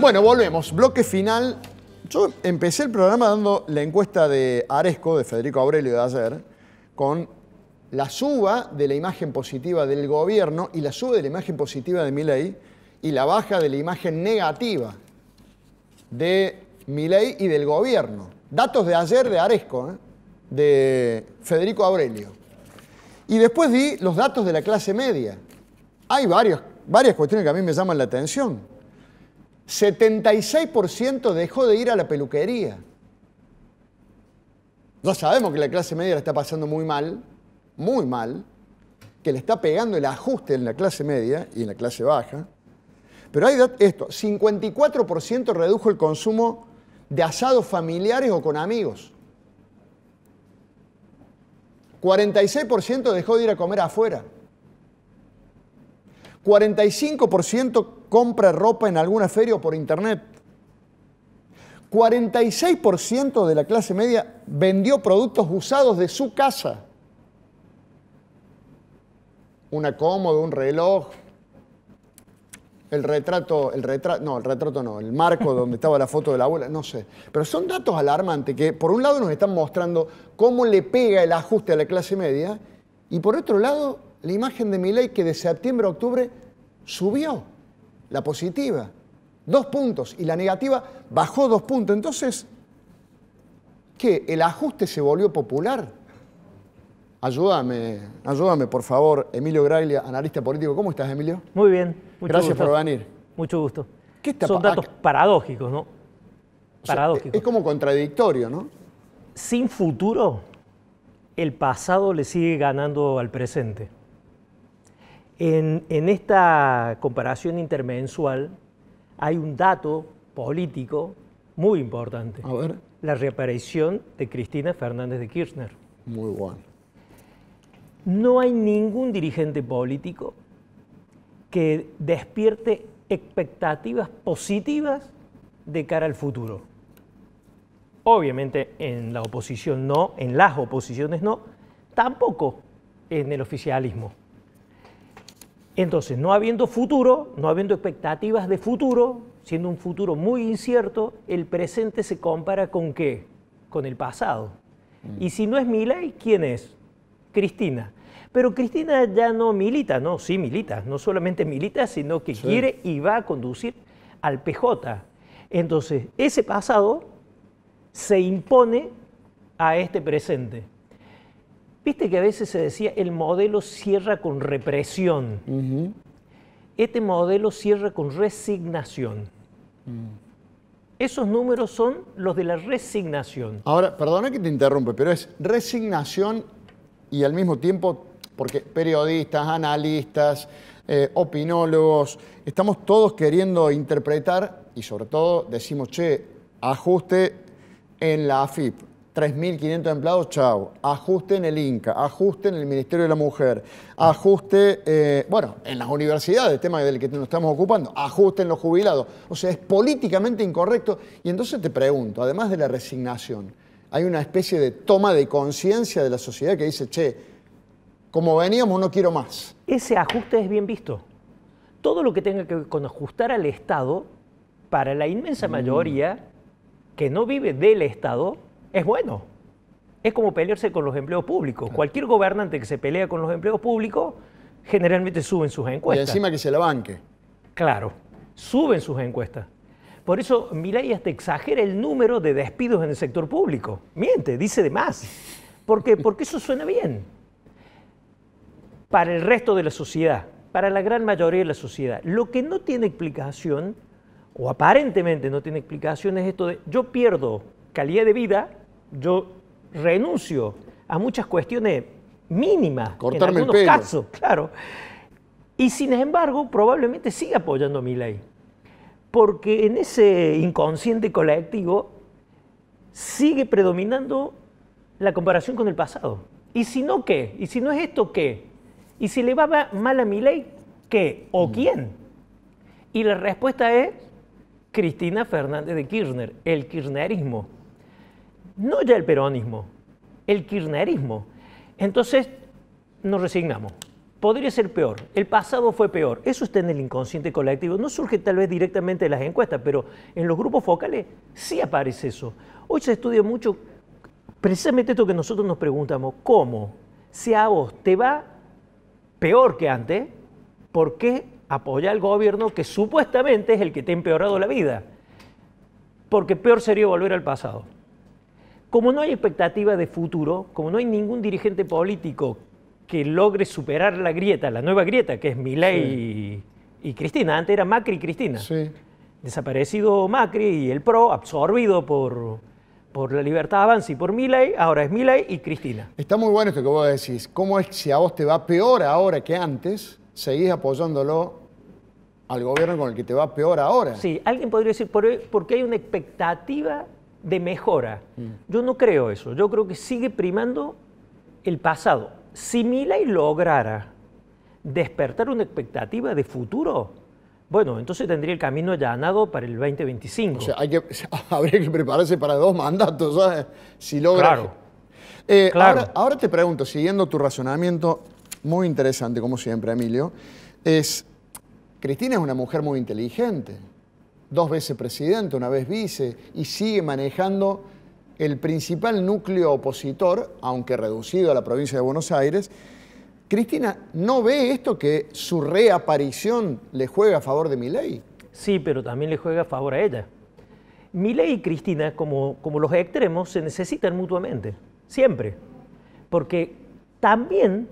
Bueno, volvemos. Bloque final. Yo empecé el programa dando la encuesta de Aresco, de Federico Aurelio de ayer, con la suba de la imagen positiva del gobierno y la suba de la imagen positiva de Milei y la baja de la imagen negativa de Milei y del gobierno. Datos de ayer de Aresco, ¿eh? de Federico Aurelio. Y después di los datos de la clase media. Hay varias cuestiones que a mí me llaman la atención. 76% dejó de ir a la peluquería. No sabemos que la clase media la está pasando muy mal, muy mal, que le está pegando el ajuste en la clase media y en la clase baja. Pero hay esto, 54% redujo el consumo de asados familiares o con amigos. 46% dejó de ir a comer afuera. 45% compra ropa en alguna feria o por internet. 46% de la clase media vendió productos usados de su casa. Una cómoda, un reloj, el retrato, el retrato, no, el retrato no, el marco donde estaba la foto de la abuela, no sé. Pero son datos alarmantes que por un lado nos están mostrando cómo le pega el ajuste a la clase media y por otro lado la imagen de mi ley que de septiembre a octubre subió, la positiva, dos puntos, y la negativa bajó dos puntos. Entonces, ¿qué? ¿El ajuste se volvió popular? Ayúdame, ayúdame por favor, Emilio Graglia, analista político. ¿Cómo estás, Emilio? Muy bien. Mucho Gracias por venir. Mucho gusto. Son datos paradójicos, ¿no? Paradójicos. es como contradictorio, ¿no? Sin futuro, el pasado le sigue ganando al presente. En, esta comparación intermensual hay un dato político muy importante. A ver. La reaparición de Cristina Fernández de Kirchner. Muy bueno. No hay ningún dirigente político que despierte expectativas positivas de cara al futuro. Obviamente en la oposición no, en las oposiciones no, tampoco en el oficialismo. Entonces, no habiendo futuro, no habiendo expectativas de futuro, siendo un futuro muy incierto, el presente se compara con qué? Con el pasado. Mm. Y si no es Milay, ¿quién es? Cristina. Pero Cristina ya no milita, no, sí milita, no solamente milita, sino que quiere y va a conducir al PJ. Entonces, ese pasado se impone a este presente. Viste que a veces se decía, el modelo cierra con represión. Este modelo cierra con resignación. Mm. Esos números son los de la resignación. Ahora, perdona que te interrumpe, pero es resignación y al mismo tiempo, porque periodistas, analistas, eh, opinólogos, estamos todos queriendo interpretar y sobre todo decimos, che, ajuste en la AFIP, 3.500 empleados, chau. Ajuste en el INCA, ajuste en el Ministerio de la Mujer, ajuste, eh, bueno, en las universidades, tema del que nos estamos ocupando, ajuste en los jubilados. O sea, es políticamente incorrecto. Y entonces te pregunto, además de la resignación, hay una especie de toma de conciencia de la sociedad que dice, che, como veníamos no quiero más. Ese ajuste es bien visto. Todo lo que tenga que ver con ajustar al Estado, para la inmensa mm. mayoría que no vive del Estado, es bueno. Es como pelearse con los empleos públicos. Cualquier gobernante que se pelea con los empleos públicos generalmente suben sus encuestas. Y encima que se la banque. Claro, suben sus encuestas. Por eso Milay hasta exagera el número de despidos en el sector público. Miente, dice de más. ¿Por qué? Porque eso suena bien. Para el resto de la sociedad, para la gran mayoría de la sociedad. Lo que no tiene explicación, o aparentemente no tiene explicación, es esto de yo pierdo calidad de vida yo renuncio a muchas cuestiones mínimas, en algunos casos, claro. Y sin embargo, probablemente siga apoyando a mi ley, porque en ese inconsciente colectivo sigue predominando la comparación con el pasado. ¿Y si no qué? ¿Y si no es esto qué? ¿Y si le va mal a mi ley qué? ¿O mm. quién? Y la respuesta es Cristina Fernández de Kirchner, el kirchnerismo no ya el peronismo, el kirchnerismo. Entonces nos resignamos. Podría ser peor, el pasado fue peor, eso está en el inconsciente colectivo, no surge tal vez directamente de las encuestas, pero en los grupos focales sí aparece eso. Hoy se estudia mucho precisamente esto que nosotros nos preguntamos, ¿cómo? Si a vos te va peor que antes, ¿por qué apoyar al gobierno que supuestamente es el que te ha empeorado la vida? Porque peor sería volver al pasado. Como no hay expectativa de futuro, como no hay ningún dirigente político que logre superar la grieta, la nueva grieta, que es Milei y, Cristina, antes era Macri y Cristina. Desaparecido Macri y el PRO, absorbido por, por la libertad avance y por Milei, ahora es Milei y Cristina. Está muy bueno esto que vos decís. ¿Cómo es que si a vos te va peor ahora que antes, seguís apoyándolo al gobierno con el que te va peor ahora? Sí, alguien podría decir, ¿por qué hay una expectativa de mejora. Mm. Yo no creo eso. Yo creo que sigue primando el pasado. Si Milay lograra despertar una expectativa de futuro, bueno, entonces tendría el camino allanado para el 2025. O sea, que, habría que prepararse para dos mandatos, ¿sabes? Si logra. Claro. Eh, ahora, ahora, te pregunto, siguiendo tu razonamiento, muy interesante, como siempre, Emilio, es. Cristina es una mujer muy inteligente dos veces presidente, una vez vice, y sigue manejando el principal núcleo opositor, aunque reducido a la provincia de Buenos Aires. Cristina, ¿no ve esto que su reaparición le juega a favor de Milei? Sí, pero también le juega a favor a ella. Milei y Cristina, como, como los extremos, se necesitan mutuamente, siempre. Porque también,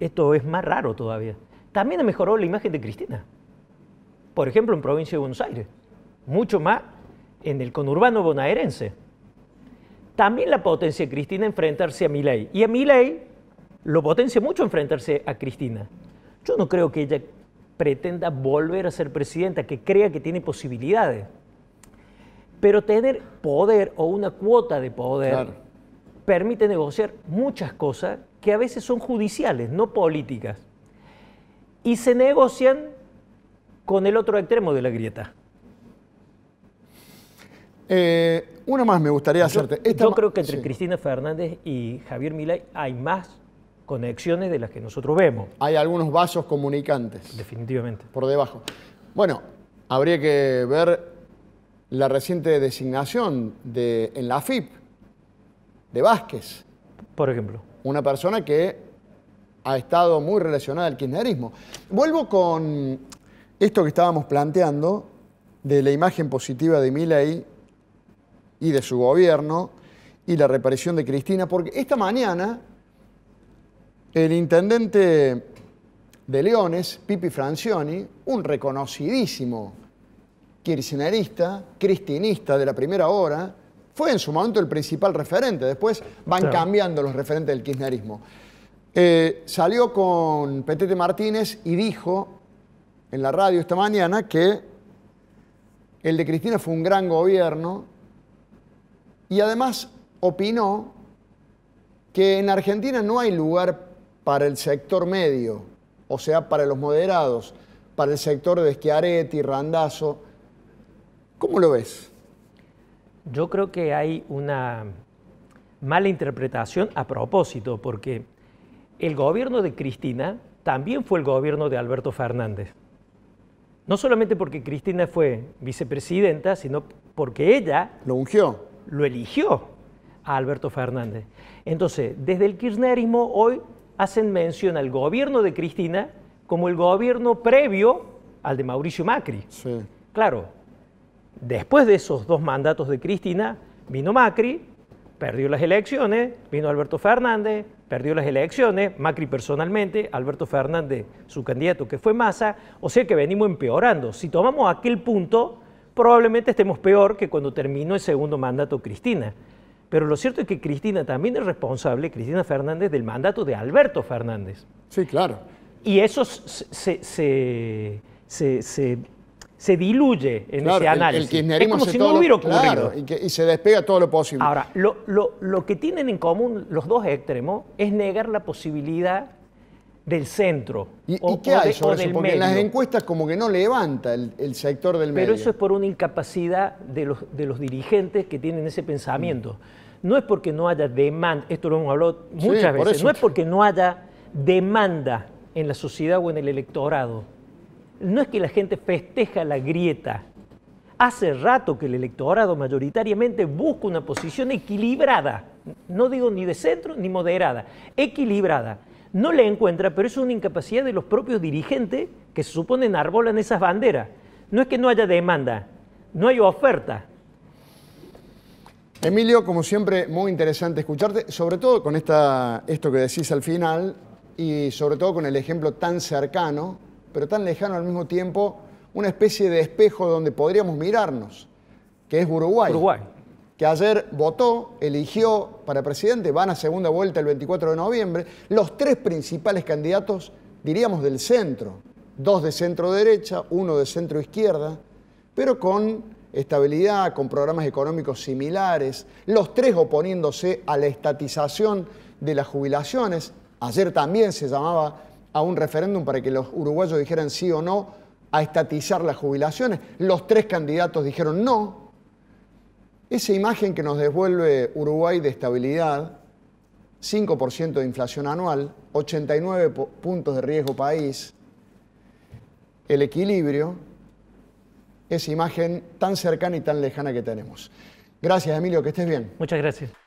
esto es más raro todavía, también mejoró la imagen de Cristina por ejemplo, en provincia de Buenos Aires, mucho más en el conurbano bonaerense. También la potencia de Cristina enfrentarse a Milei. Y a Milei lo potencia mucho enfrentarse a Cristina. Yo no creo que ella pretenda volver a ser presidenta, que crea que tiene posibilidades. Pero tener poder o una cuota de poder permite negociar muchas cosas que a veces son judiciales, no políticas. Y se negocian con el otro extremo de la grieta. Eh, una más me gustaría hacerte. Yo, creo que entre Cristina Fernández y Javier Milay hay más conexiones de las que nosotros vemos. Hay algunos vasos comunicantes. Definitivamente. Por debajo. Bueno, habría que ver la reciente designación de, en la FIP de Vázquez. Por ejemplo. Una persona que ha estado muy relacionada al kirchnerismo. Vuelvo con esto que estábamos planteando de la imagen positiva de Milei y de su gobierno y la represión de Cristina, porque esta mañana el intendente de Leones, Pipi Francioni, un reconocidísimo kirchnerista, cristinista de la primera hora, fue en su momento el principal referente, después van cambiando los referentes del kirchnerismo. Eh, salió con Petete Martínez y dijo, en la radio esta mañana que el de Cristina fue un gran gobierno y además opinó que en Argentina no hay lugar para el sector medio, o sea, para los moderados, para el sector de Schiaretti, Randazo. ¿Cómo lo ves? Yo creo que hay una mala interpretación a propósito, porque el gobierno de Cristina también fue el gobierno de Alberto Fernández. No solamente porque Cristina fue vicepresidenta, sino porque ella... Lo ungió. Lo eligió a Alberto Fernández. Entonces, desde el kirchnerismo hoy hacen mención al gobierno de Cristina como el gobierno previo al de Mauricio Macri. Claro, después de esos dos mandatos de Cristina, vino Macri, perdió las elecciones, vino Alberto Fernández, perdió las elecciones, Macri personalmente, Alberto Fernández, su candidato que fue Massa, o sea que venimos empeorando. Si tomamos aquel punto, probablemente estemos peor que cuando terminó el segundo mandato Cristina. Pero lo cierto es que Cristina también es responsable, Cristina Fernández, del mandato de Alberto Fernández. Sí, claro. Y eso se, se, se, se se diluye en ese análisis. es como si no hubiera ocurrido. y, y, se despega todo lo posible. Ahora, lo, lo, que tienen en común los dos extremos es negar la posibilidad del centro. ¿Y, qué hay sobre eso? Porque en las encuestas como que no levanta el, sector del medio. Pero eso es por una incapacidad de los, de los dirigentes que tienen ese pensamiento. Mm. No es porque no haya demanda, esto lo hemos hablado muchas veces, no es porque no haya demanda en la sociedad o en el electorado no es que la gente festeja la grieta. Hace rato que el electorado mayoritariamente busca una posición equilibrada, no digo ni de centro ni moderada, equilibrada. No la encuentra, pero es una incapacidad de los propios dirigentes que se suponen arbolan esas banderas. No es que no haya demanda, no hay oferta, Emilio, como siempre, muy interesante escucharte, sobre todo con esta, esto que decís al final y sobre todo con el ejemplo tan cercano pero tan lejano al mismo tiempo, una especie de espejo donde podríamos mirarnos, que es Uruguay. Uruguay. Que ayer votó, eligió para presidente, van a segunda vuelta el 24 de noviembre, los tres principales candidatos, diríamos, del centro. Dos de centro derecha, uno de centro izquierda, pero con estabilidad, con programas económicos similares, los tres oponiéndose a la estatización de las jubilaciones. Ayer también se llamaba a un referéndum para que los uruguayos dijeran sí o no a estatizar las jubilaciones. Los tres candidatos dijeron no. Esa imagen que nos devuelve Uruguay de estabilidad, 5% de inflación anual, 89 puntos de riesgo país, el equilibrio, esa imagen tan cercana y tan lejana que tenemos. Gracias, Emilio, que estés bien. Muchas gracias.